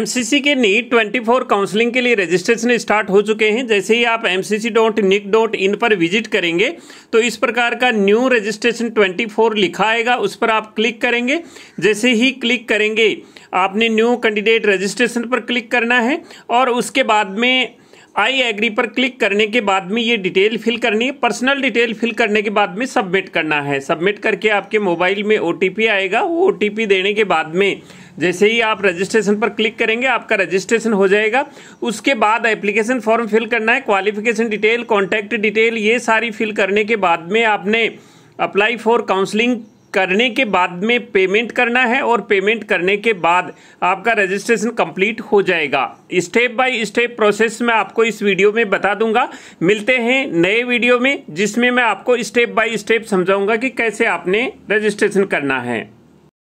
MCC के NEET 24 counselling के लिए रजिस्ट्रेशन स्टार्ट हो चुके हैं जैसे ही आप M C C dot nic dot in पर विजिट करेंगे तो इस प्रकार का न्यू रजिस्ट्रेशन 24 लिखा आएगा उस पर आप क्लिक करेंगे जैसे ही क्लिक करेंगे आपने न्यू कैंडिडेट रजिस्ट्रेशन पर क्लिक करना है और उसके बाद में आई एग्री पर क्लिक करने के बाद में ये डिटेल फिल करनी है पर्सनल डिटेल फिल करने के बाद में सबमिट करना है सबमिट करके आपके मोबाइल में ओ आएगा वो ओ देने के बाद में जैसे ही आप रजिस्ट्रेशन पर क्लिक करेंगे आपका रजिस्ट्रेशन हो जाएगा उसके बाद एप्लीकेशन फॉर्म फिल करना है क्वालिफिकेशन डिटेल कॉन्टैक्ट डिटेल ये सारी फिल करने के बाद में आपने अप्लाई फॉर काउंसलिंग करने के बाद में पेमेंट करना है और पेमेंट करने के बाद आपका रजिस्ट्रेशन कंप्लीट हो जाएगा स्टेप बाय स्टेप प्रोसेस मैं आपको इस वीडियो में बता दूंगा मिलते हैं नए वीडियो में जिसमें मैं आपको स्टेप बाय स्टेप समझाऊंगा कि कैसे आपने रजिस्ट्रेशन करना है